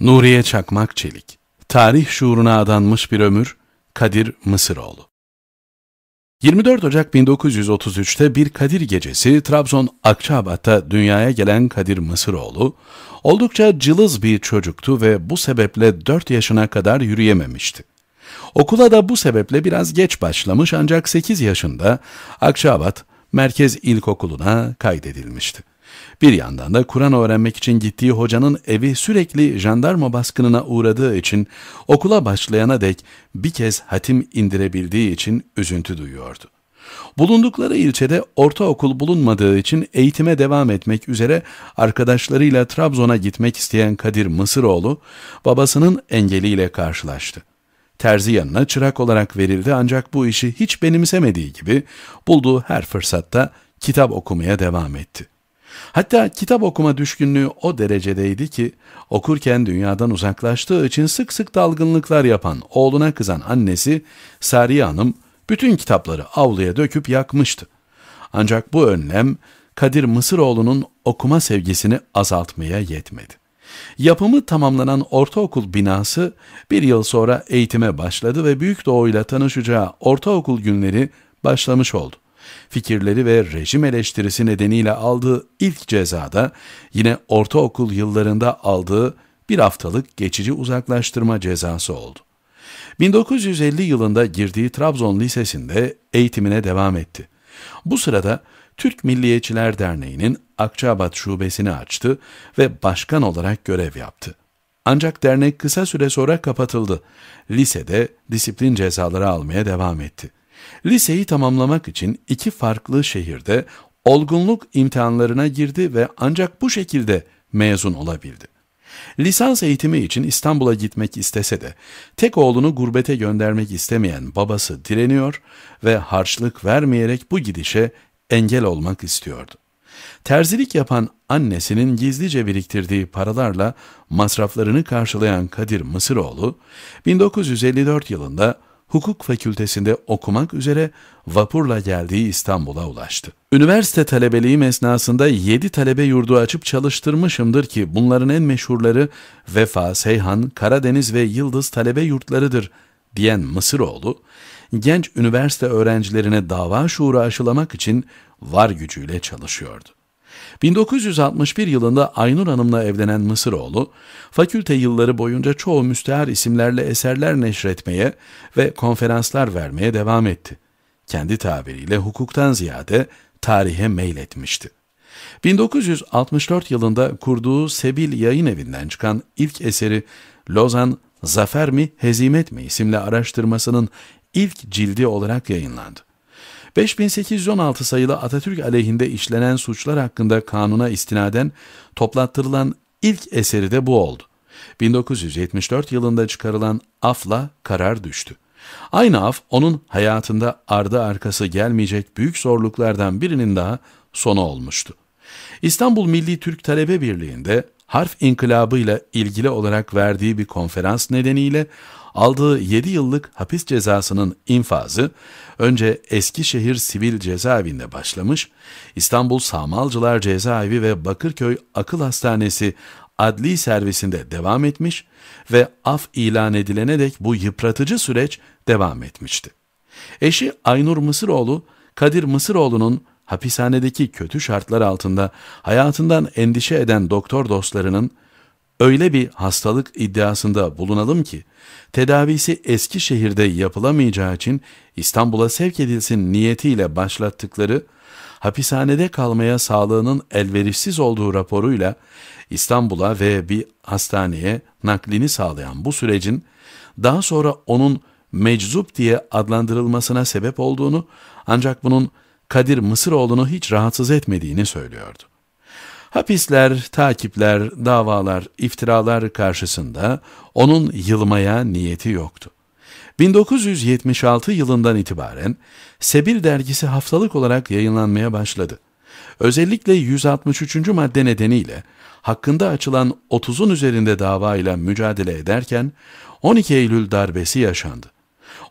Nuriye Çakmak Çelik Tarih şuuruna adanmış bir ömür Kadir Mısıroğlu 24 Ocak 1933'te bir Kadir gecesi Trabzon Akçabat'ta dünyaya gelen Kadir Mısıroğlu, oldukça cılız bir çocuktu ve bu sebeple 4 yaşına kadar yürüyememişti. Okula da bu sebeple biraz geç başlamış ancak 8 yaşında Akçabat Merkez İlkokulu'na kaydedilmişti. Bir yandan da Kur'an öğrenmek için gittiği hocanın evi sürekli jandarma baskınına uğradığı için okula başlayana dek bir kez hatim indirebildiği için üzüntü duyuyordu. Bulundukları ilçede ortaokul bulunmadığı için eğitime devam etmek üzere arkadaşlarıyla Trabzon'a gitmek isteyen Kadir Mısıroğlu babasının engeliyle karşılaştı. Terzi yanına çırak olarak verildi ancak bu işi hiç benimsemediği gibi bulduğu her fırsatta kitap okumaya devam etti. Hatta kitap okuma düşkünlüğü o derecedeydi ki okurken dünyadan uzaklaştığı için sık sık dalgınlıklar yapan oğluna kızan annesi Sariye Hanım bütün kitapları avluya döküp yakmıştı. Ancak bu önlem Kadir Mısıroğlu'nun okuma sevgisini azaltmaya yetmedi. Yapımı tamamlanan ortaokul binası bir yıl sonra eğitime başladı ve Büyük Doğu ile tanışacağı ortaokul günleri başlamış oldu fikirleri ve rejim eleştirisi nedeniyle aldığı ilk cezada yine ortaokul yıllarında aldığı bir haftalık geçici uzaklaştırma cezası oldu. 1950 yılında girdiği Trabzon Lisesi'nde eğitimine devam etti. Bu sırada Türk Milliyetçiler Derneği'nin Akçabat şubesini açtı ve başkan olarak görev yaptı. Ancak dernek kısa süre sonra kapatıldı. Lisede disiplin cezaları almaya devam etti. Liseyi tamamlamak için iki farklı şehirde olgunluk imtihanlarına girdi ve ancak bu şekilde mezun olabildi. Lisans eğitimi için İstanbul'a gitmek istese de tek oğlunu gurbete göndermek istemeyen babası direniyor ve harçlık vermeyerek bu gidişe engel olmak istiyordu. Terzilik yapan annesinin gizlice biriktirdiği paralarla masraflarını karşılayan Kadir Mısıroğlu, 1954 yılında hukuk fakültesinde okumak üzere vapurla geldiği İstanbul'a ulaştı. Üniversite talebeliğim esnasında 7 talebe yurdu açıp çalıştırmışımdır ki bunların en meşhurları Vefa, Seyhan, Karadeniz ve Yıldız talebe yurtlarıdır diyen Mısıroğlu, genç üniversite öğrencilerine dava şuuru aşılamak için var gücüyle çalışıyordu. 1961 yılında Aynur Hanım'la evlenen Mısıroğlu, fakülte yılları boyunca çoğu müstehar isimlerle eserler neşretmeye ve konferanslar vermeye devam etti. Kendi tabiriyle hukuktan ziyade tarihe meyletmişti. 1964 yılında kurduğu Sebil Yayın Evi'nden çıkan ilk eseri Lozan Zafer mi Hezimet mi isimli araştırmasının ilk cildi olarak yayınlandı. 5816 sayılı Atatürk aleyhinde işlenen suçlar hakkında kanuna istinaden toplattırılan ilk eseri de bu oldu. 1974 yılında çıkarılan afla karar düştü. Aynı af onun hayatında ardı arkası gelmeyecek büyük zorluklardan birinin daha sonu olmuştu. İstanbul Milli Türk Talebe Birliği'nde harf inkılabıyla ilgili olarak verdiği bir konferans nedeniyle aldığı 7 yıllık hapis cezasının infazı önce Eskişehir Sivil Cezaevinde başlamış, İstanbul Samalcılar Cezaevi ve Bakırköy Akıl Hastanesi adli servisinde devam etmiş ve af ilan edilene dek bu yıpratıcı süreç devam etmişti. Eşi Aynur Mısıroğlu, Kadir Mısıroğlu'nun hapishanedeki kötü şartlar altında hayatından endişe eden doktor dostlarının öyle bir hastalık iddiasında bulunalım ki tedavisi Eskişehir'de yapılamayacağı için İstanbul'a sevk edilsin niyetiyle başlattıkları hapishanede kalmaya sağlığının elverişsiz olduğu raporuyla İstanbul'a ve bir hastaneye naklini sağlayan bu sürecin daha sonra onun meczup diye adlandırılmasına sebep olduğunu ancak bunun Kadir Mısıroğlu'nu hiç rahatsız etmediğini söylüyordu. Hapisler, takipler, davalar, iftiralar karşısında onun yılmaya niyeti yoktu. 1976 yılından itibaren Sebir dergisi haftalık olarak yayınlanmaya başladı. Özellikle 163. madde nedeniyle hakkında açılan 30'un üzerinde davayla mücadele ederken 12 Eylül darbesi yaşandı.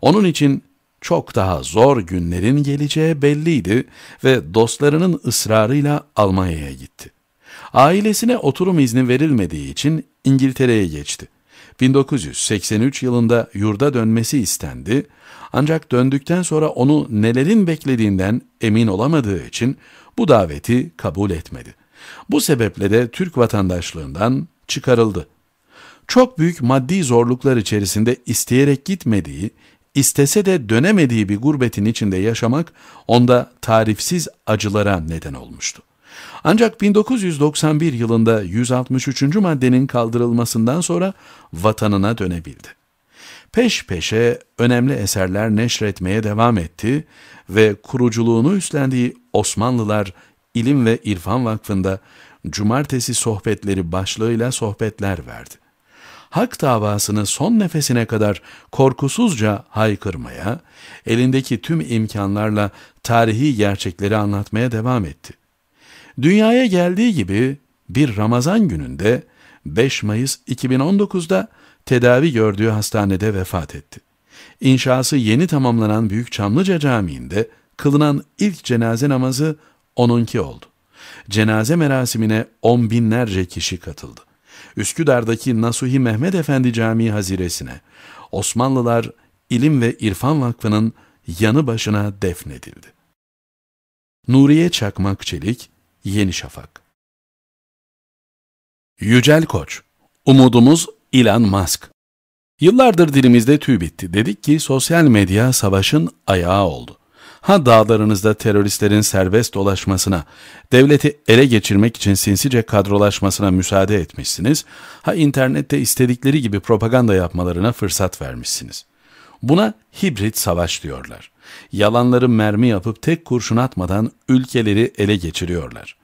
Onun için çok daha zor günlerin geleceği belliydi ve dostlarının ısrarıyla Almanya'ya gitti. Ailesine oturum izni verilmediği için İngiltere'ye geçti. 1983 yılında yurda dönmesi istendi ancak döndükten sonra onu nelerin beklediğinden emin olamadığı için bu daveti kabul etmedi. Bu sebeple de Türk vatandaşlığından çıkarıldı. Çok büyük maddi zorluklar içerisinde isteyerek gitmediği istese de dönemediği bir gurbetin içinde yaşamak onda tarifsiz acılara neden olmuştu. Ancak 1991 yılında 163. maddenin kaldırılmasından sonra vatanına dönebildi. Peş peşe önemli eserler neşretmeye devam etti ve kuruculuğunu üstlendiği Osmanlılar İlim ve İrfan Vakfı'nda Cumartesi Sohbetleri başlığıyla sohbetler verdi hak davasını son nefesine kadar korkusuzca haykırmaya, elindeki tüm imkanlarla tarihi gerçekleri anlatmaya devam etti. Dünyaya geldiği gibi bir Ramazan gününde 5 Mayıs 2019'da tedavi gördüğü hastanede vefat etti. İnşası yeni tamamlanan Büyük Çamlıca Camii'nde kılınan ilk cenaze namazı onunki oldu. Cenaze merasimine on binlerce kişi katıldı. Üsküdar'daki Nasuhi Mehmet Efendi Camii haziresine Osmanlılar İlim ve İrfan Vakfı'nın yanı başına defnedildi. Nuriye Çakmak Çelik, Yeni Şafak Yücel Koç, umudumuz Elon Musk. Yıllardır dilimizde tüy bitti. Dedik ki sosyal medya savaşın ayağı oldu ha dağlarınızda teröristlerin serbest dolaşmasına, devleti ele geçirmek için sinsice kadrolaşmasına müsaade etmişsiniz, ha internette istedikleri gibi propaganda yapmalarına fırsat vermişsiniz. Buna hibrit savaş diyorlar. Yalanları mermi yapıp tek kurşun atmadan ülkeleri ele geçiriyorlar.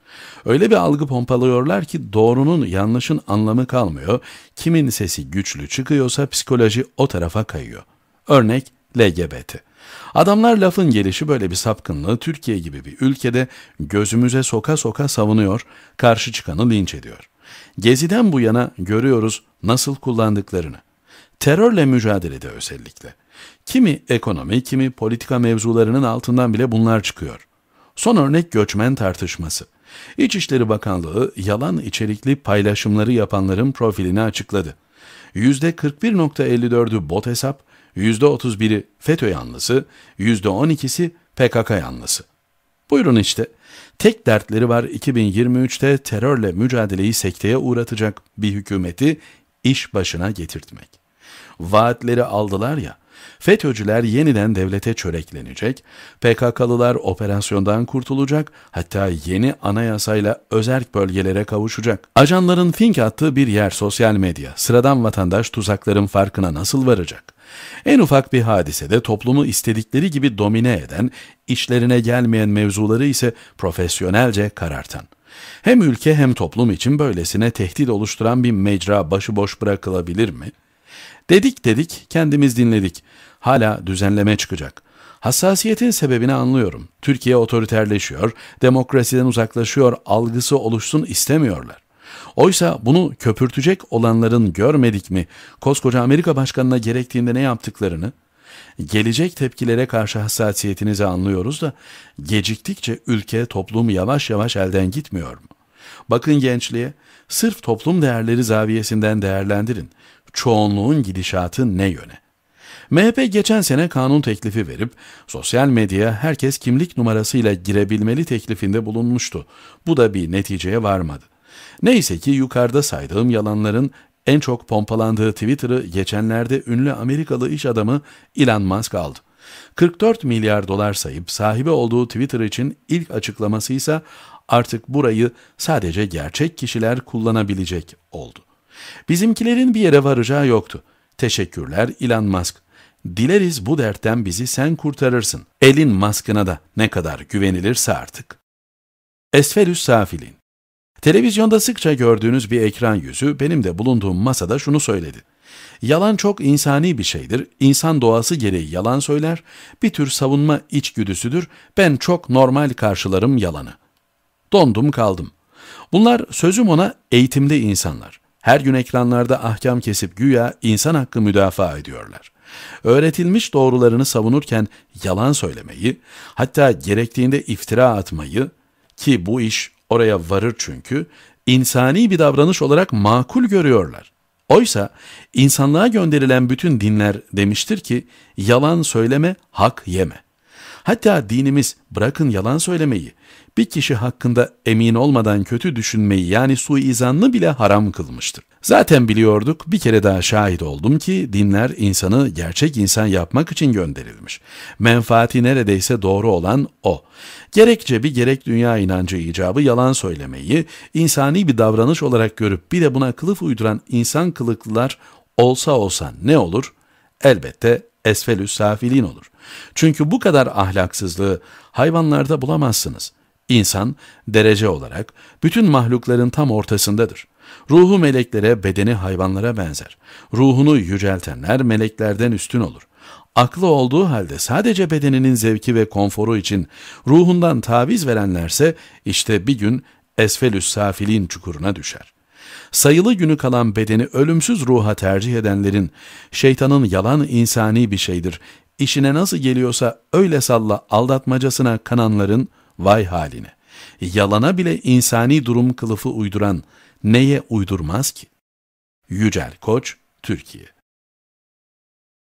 Öyle bir algı pompalıyorlar ki doğrunun yanlışın anlamı kalmıyor, kimin sesi güçlü çıkıyorsa psikoloji o tarafa kayıyor. Örnek LGBT. Adamlar lafın gelişi böyle bir sapkınlığı Türkiye gibi bir ülkede gözümüze soka soka savunuyor, karşı çıkanı linç ediyor. Geziden bu yana görüyoruz nasıl kullandıklarını. Terörle mücadelede özellikle. Kimi ekonomi, kimi politika mevzularının altından bile bunlar çıkıyor. Son örnek göçmen tartışması. İçişleri Bakanlığı yalan içerikli paylaşımları yapanların profilini açıkladı. %41.54'ü bot hesap, %31'i FETÖ yanlısı, %12'si PKK yanlısı. Buyurun işte. Tek dertleri var 2023'te terörle mücadeleyi sekteye uğratacak bir hükümeti iş başına getirtmek. Vaatleri aldılar ya, FETÖ'cüler yeniden devlete çöreklenecek, PKK'lılar operasyondan kurtulacak, hatta yeni anayasayla özerk bölgelere kavuşacak. Ajanların fink attığı bir yer sosyal medya, sıradan vatandaş tuzakların farkına nasıl varacak? En ufak bir hadisede toplumu istedikleri gibi domine eden, işlerine gelmeyen mevzuları ise profesyonelce karartan. Hem ülke hem toplum için böylesine tehdit oluşturan bir mecra başıboş bırakılabilir mi? Dedik dedik, kendimiz dinledik. Hala düzenleme çıkacak. Hassasiyetin sebebini anlıyorum. Türkiye otoriterleşiyor, demokrasiden uzaklaşıyor, algısı oluşsun istemiyorlar. Oysa bunu köpürtecek olanların görmedik mi koskoca Amerika başkanına gerektiğinde ne yaptıklarını, gelecek tepkilere karşı hassasiyetinizi anlıyoruz da geciktikçe ülke toplum yavaş yavaş elden gitmiyor mu? Bakın gençliğe sırf toplum değerleri zaviyesinden değerlendirin. Çoğunluğun gidişatı ne yöne? MHP geçen sene kanun teklifi verip sosyal medyaya herkes kimlik numarasıyla girebilmeli teklifinde bulunmuştu. Bu da bir neticeye varmadı. Neyse ki yukarıda saydığım yalanların en çok pompalandığı Twitter'ı geçenlerde ünlü Amerikalı iş adamı Elon Musk aldı. 44 milyar dolar sayıp sahibi olduğu Twitter için ilk açıklaması ise artık burayı sadece gerçek kişiler kullanabilecek oldu. Bizimkilerin bir yere varacağı yoktu. Teşekkürler Elon Musk. Dileriz bu dertten bizi sen kurtarırsın. Elin maskına da ne kadar güvenilirse artık. Esferüs Safilin Televizyonda sıkça gördüğünüz bir ekran yüzü benim de bulunduğum masada şunu söyledi. Yalan çok insani bir şeydir. İnsan doğası gereği yalan söyler. Bir tür savunma içgüdüsüdür. Ben çok normal karşılarım yalanı. Dondum kaldım. Bunlar sözüm ona eğitimli insanlar. Her gün ekranlarda ahkam kesip güya insan hakkı müdafaa ediyorlar. Öğretilmiş doğrularını savunurken yalan söylemeyi, hatta gerektiğinde iftira atmayı ki bu iş oraya varır çünkü, insani bir davranış olarak makul görüyorlar. Oysa insanlığa gönderilen bütün dinler demiştir ki, yalan söyleme, hak yeme. Hatta dinimiz bırakın yalan söylemeyi, bir kişi hakkında emin olmadan kötü düşünmeyi yani suizanlı bile haram kılmıştır. Zaten biliyorduk bir kere daha şahit oldum ki dinler insanı gerçek insan yapmak için gönderilmiş. Menfaati neredeyse doğru olan o. Gerek bir gerek dünya inancı icabı yalan söylemeyi insani bir davranış olarak görüp bir de buna kılıf uyduran insan kılıklılar olsa olsa ne olur? Elbette esfelü safilin olur. Çünkü bu kadar ahlaksızlığı hayvanlarda bulamazsınız. İnsan derece olarak bütün mahlukların tam ortasındadır. Ruhu meleklere, bedeni hayvanlara benzer. Ruhunu yüceltenler meleklerden üstün olur. Aklı olduğu halde sadece bedeninin zevki ve konforu için ruhundan taviz verenlerse işte bir gün esfelüs safilin çukuruna düşer. Sayılı günü kalan bedeni ölümsüz ruha tercih edenlerin, şeytanın yalan insani bir şeydir, işine nasıl geliyorsa öyle salla aldatmacasına kananların vay haline. Yalana bile insani durum kılıfı uyduran neye uydurmaz ki? Yücel Koç, Türkiye